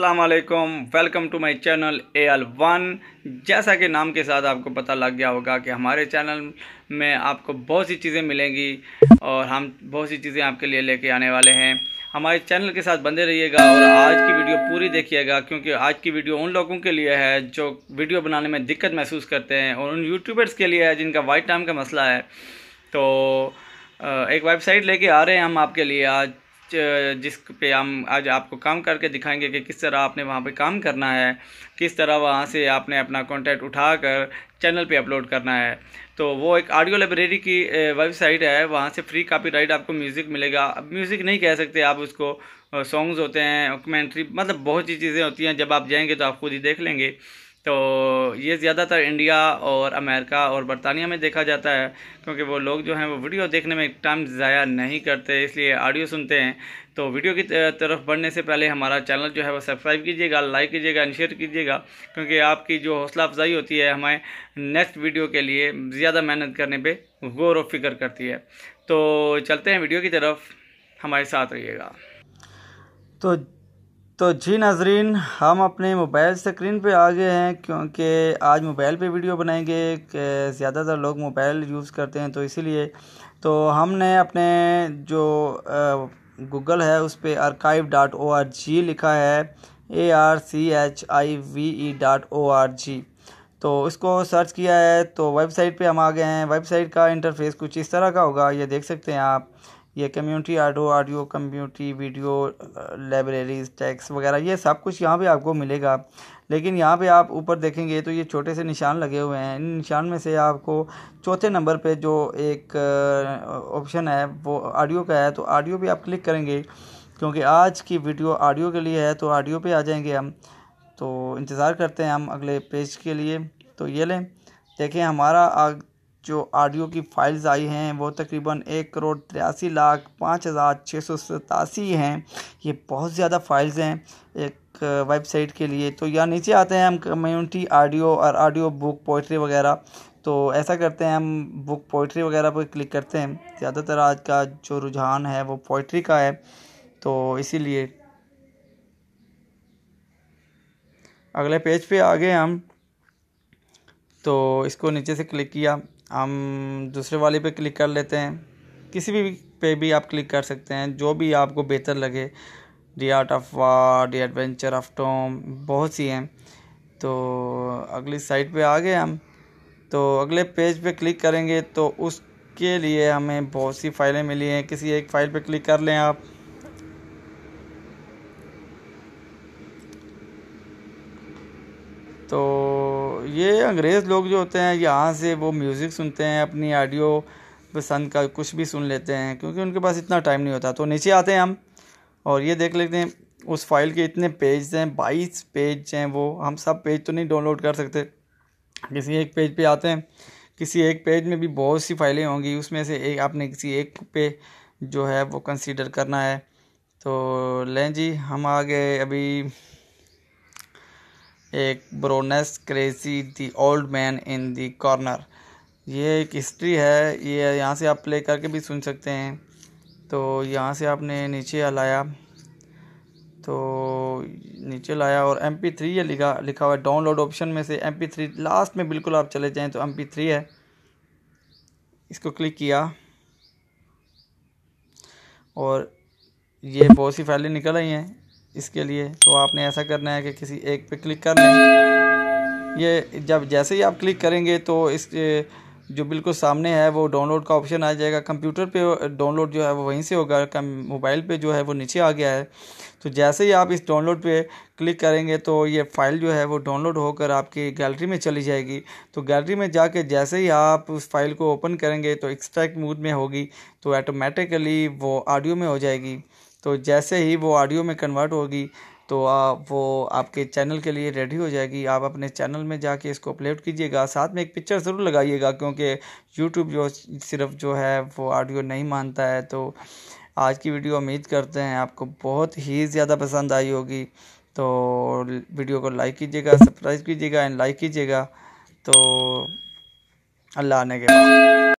असलकम welcome to my channel A L one जैसा कि नाम के साथ आपको पता लग गया होगा कि हमारे चैनल में आपको बहुत सी चीज़ें मिलेंगी और हम बहुत सी चीज़ें आपके लिए लेके आने वाले हैं हमारे चैनल के साथ बंदे रहिएगा और आज की वीडियो पूरी देखिएगा क्योंकि आज की वीडियो उन लोगों के लिए है जो वीडियो बनाने में दिक्कत महसूस करते हैं और उन यूट्यूबर्स के लिए है जिनका वाइट टाइम का मसला है तो एक वेबसाइट लेके आ रहे हैं हम आपके लिए आज जिस पे हम आज आपको काम करके दिखाएंगे कि किस तरह आपने वहाँ पे काम करना है किस तरह वहाँ से आपने अपना उठा उठाकर चैनल पे अपलोड करना है तो वो एक ऑडियो लाइब्रेरी की वेबसाइट है वहाँ से फ्री कॉपीराइट आपको म्यूज़िक मिलेगा म्यूज़िक नहीं कह सकते आप उसको सॉन्ग्स होते हैं डॉक्यूमेंट्री मतलब बहुत सी चीज़ें होती हैं जब आप जाएंगे तो आप खुद ही देख लेंगे तो ये ज़्यादातर इंडिया और अमेरिका और बरतानिया में देखा जाता है क्योंकि वो लोग जो हैं वो वीडियो देखने में टाइम ज़ाया नहीं करते इसलिए ऑडियो सुनते हैं तो वीडियो की तरफ बढ़ने से पहले हमारा चैनल जो है वो सब्सक्राइब कीजिएगा लाइक कीजिएगा एंड शेयर कीजिएगा क्योंकि आपकी जो हौसला अफजाई होती है हमें नेक्स्ट वीडियो के लिए ज़्यादा मेहनत करने पर गौर व फिक्र करती है तो चलते हैं वीडियो की तरफ हमारे साथ रहिएगा तो तो जी नाजरीन हम अपने मोबाइल स्क्रीन पे आ गए हैं क्योंकि आज मोबाइल पे वीडियो बनाएंगे ज़्यादातर लोग मोबाइल यूज़ करते हैं तो इसीलिए तो हमने अपने जो गूगल है उस पर archive dot O R G लिखा है A R C H I V E dot O R G तो इसको सर्च किया है तो वेबसाइट पे हम आ गए हैं वेबसाइट का इंटरफेस कुछ इस तरह का होगा ये देख सकते हैं आप ये कम्युनिटी आडो audio community video libraries texts वगैरह ये सब कुछ यहाँ पे आपको मिलेगा लेकिन यहाँ पे आप ऊपर देखेंगे तो ये छोटे से निशान लगे हुए हैं इन निशान में से आपको चौथे नंबर पे जो एक ऑप्शन है वो ऑडियो का है तो ऑडियो भी आप क्लिक करेंगे क्योंकि आज की वीडियो ऑडियो के लिए है तो ऑडियो पर आ जाएंगे हम तो इंतज़ार करते हैं हम अगले पेज के लिए तो ये लें देखें हमारा आग जो ऑडियो की फाइल्स आई हैं वो तकरीबन एक करोड़ तिरासी लाख पाँच हज़ार छः सौ सतासी हैं ये बहुत ज़्यादा फाइल्स हैं एक वेबसाइट के लिए तो या नीचे आते हैं हम कम्युनिटी ऑडियो और ऑडियो बुक पोइट्री वगैरह तो ऐसा करते हैं हम बुक पोइट्री वगैरह पर क्लिक करते हैं ज़्यादातर आज का जो रुझान है वो पोइट्री का है तो इसीलिए अगले पेज पे आ गए हम तो इसको नीचे से क्लिक किया हम दूसरे वाले पे क्लिक कर लेते हैं किसी भी पे भी आप क्लिक कर सकते हैं जो भी आपको बेहतर लगे the art of war the adventure of Tom बहुत सी हैं तो अगली साइट पे आ गए हम तो अगले पेज पे क्लिक करेंगे तो उसके लिए हमें बहुत सी फाइलें मिली हैं किसी एक फ़ाइल पे क्लिक कर लें आप तो ये अंग्रेज़ लोग जो होते हैं यहाँ से वो म्यूज़िक सुनते हैं अपनी ऑडियो पसंद का कुछ भी सुन लेते हैं क्योंकि उनके पास इतना टाइम नहीं होता तो नीचे आते हैं हम और ये देख लेते हैं उस फाइल के इतने पेज हैं बाईस पेज हैं वो हम सब पेज तो नहीं डाउनलोड कर सकते किसी एक पेज पे आते हैं किसी एक पेज में भी बहुत सी फाइलें होंगी उसमें से एक आपने किसी एक पे जो है वो कंसीडर करना है तो लें जी हम आगे अभी एक ब्रोनस क्रेसी the old man in the corner ये एक हिस्ट्री है ये यहाँ से आप प्ले करके भी सुन सकते हैं तो यहाँ से आपने नीचे लाया तो नीचे लाया और एम पी थ्री ये लिखा लिखा हुआ है डाउनलोड ऑप्शन में से एम पी थ्री लास्ट में बिल्कुल आप चले जाएँ तो एम पी थ्री है इसको क्लिक किया और ये बहुत सी फाइलें निकल आई हैं इसके लिए तो आपने ऐसा करना है कि किसी एक पे क्लिक करना है ये जब जैसे ही आप क्लिक करेंगे तो इस जो बिल्कुल सामने है वो डाउनलोड का ऑप्शन आ जाएगा कंप्यूटर पे डाउनलोड जो है वो वहीं से होगा मोबाइल पे जो है वो नीचे आ गया है तो जैसे ही आप इस डाउनलोड पे क्लिक करेंगे तो ये फ़ाइल जो है वो डाउनलोड होकर आपकी गैलरी में चली जाएगी तो गैलरी में जाके जैसे ही आप उस फाइल को ओपन करेंगे तो एक्स्ट्रैक्ट मूड में होगी तो ऐटोमेटिकली वो ऑडियो में हो जाएगी तो जैसे ही वो ऑडियो में कन्वर्ट होगी तो आप वो आपके चैनल के लिए रेडी हो जाएगी आप अपने चैनल में जाके इसको अपलोड कीजिएगा साथ में एक पिक्चर ज़रूर लगाइएगा क्योंकि यूट्यूब जो सिर्फ जो है वो ऑडियो नहीं मानता है तो आज की वीडियो उम्मीद करते हैं आपको बहुत ही ज़्यादा पसंद आई होगी तो वीडियो को लाइक कीजिएगा सब्सक्राइब कीजिएगा एंड लाइक कीजिएगा तो अल्लाह आने के